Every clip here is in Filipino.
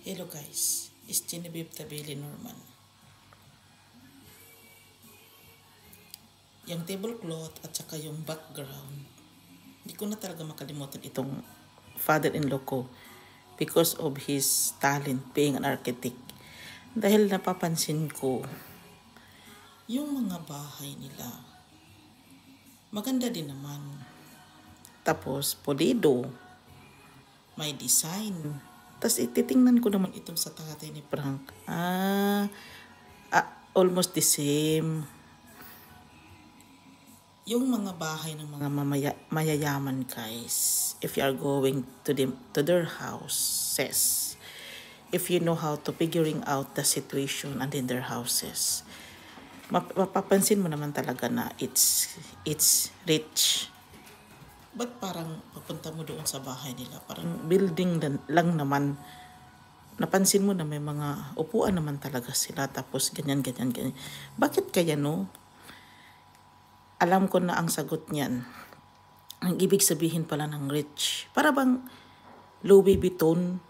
Hello guys, it's Genevieve Tabili Norman. Yung tablecloth at saka yung background, hindi ko na talaga makalimutan itong father-in-law ko because of his talent being an architect. Dahil napapansin ko, yung mga bahay nila, maganda din naman. Tapos, polido, may design, tapos ititingnan ko naman itong sa tatay ni Frank. Ah, ah almost the same. Yung mga bahay ng mga mamaya, mayayaman guys, if you are going to, the, to their houses, if you know how to figuring out the situation and in their houses, map mapapansin mo naman talaga na it's, it's rich ba't parang papunta mo doon sa bahay nila? Parang mm, building lang naman. Napansin mo na may mga upuan naman talaga sila tapos ganyan, ganyan, ganyan. Bakit kaya no? Alam ko na ang sagot niyan. Ang ibig sabihin pala ng rich. Para bang Louis Vuitton,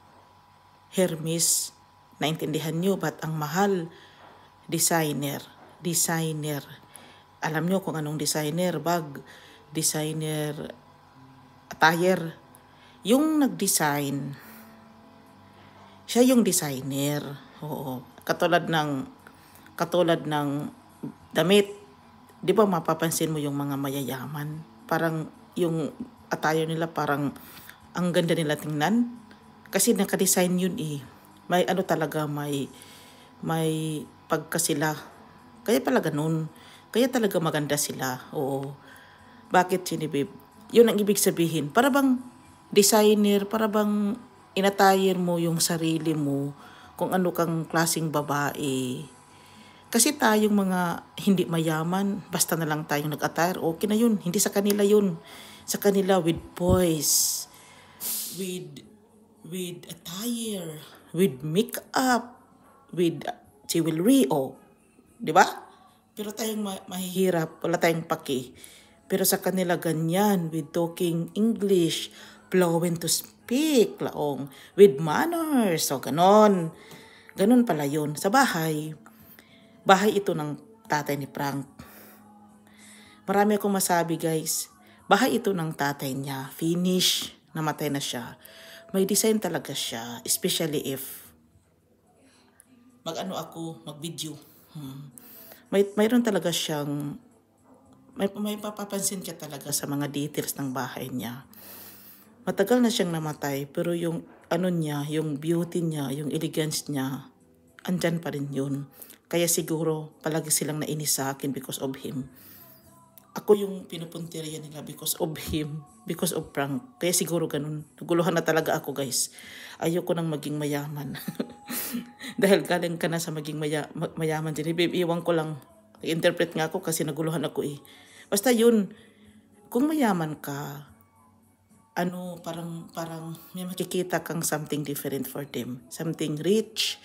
Hermes, naintindihan nyo ba't ang mahal? Designer, designer. Alam nyo kung anong designer, bag, designer attire. Yung nag-design, siya yung designer. Oo. Katulad ng katulad ng damit, 'di ba mapapansin mo yung mga mayayaman, parang yung attire nila parang ang ganda nila tingnan kasi naka-design yun eh. May ano talaga may may pagkasila. Kaya pala ganun. Kaya talaga maganda sila. Oo. Bakit sinibe yun ang ibig sabihin. Para bang designer, para bang inatayin mo yung sarili mo kung ano kang klasing babae. Kasi tayong mga hindi mayaman, basta na lang tayong nag-attire, okay na yun. Hindi sa kanila yun. Sa kanila with voice, with, with attire, with makeup, with jewelry, o. Oh. Di ba? Pero tayong ma- mahihirap, wala tayong paki. Pero sa kanila ganyan with talking English, fluent to speak, laong, with manners, so ganon. Ganon pala yun. Sa bahay, bahay ito ng tatay ni Frank. Marami akong masabi guys, bahay ito ng tatay niya, Finnish, namatay na siya. May design talaga siya, especially if mag-ano ako, mag-video. Hmm. May, mayroon talaga siyang may, may papapansin ka talaga sa mga details ng bahay niya. Matagal na siyang namatay pero yung ano niya, yung beauty niya, yung elegance niya, andyan pa rin yun. Kaya siguro palagi silang nainis sa akin because of him. Ako yung pinupuntirya nila because of him, because of prank. Kaya siguro ganun. Naguluhan na talaga ako guys. Ayoko nang maging mayaman. Dahil galing ka na sa maging maya, mayaman din. Iiwan ko lang Nag-interpret nga ako kasi naguluhan ako eh. Basta yun, kung mayaman ka, ano, parang, parang may makikita kang something different for them. Something rich,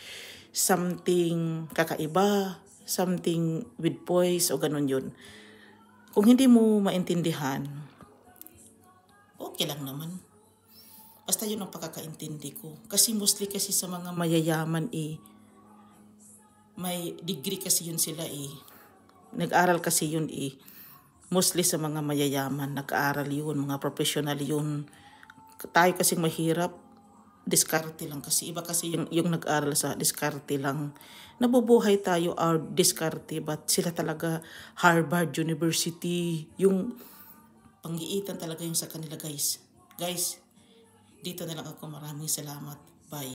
something kakaiba, something with poise o ganun yun. Kung hindi mo maintindihan, okay lang naman. Basta yun ang pagkakaintindi ko. Kasi mostly kasi sa mga mayayaman eh, may degree kasi yun sila eh nag-aral kasi yun eh. Mostly sa mga mayayaman, nag-aaral yun, mga professional yun. Tayo kasi mahirap, diskarte lang kasi. Iba kasi yung, yung nag-aral sa diskarte lang. Nabubuhay tayo our ah, diskarte, but sila talaga Harvard University, yung pangiitan talaga yung sa kanila guys. Guys, dito na lang ako. Maraming salamat.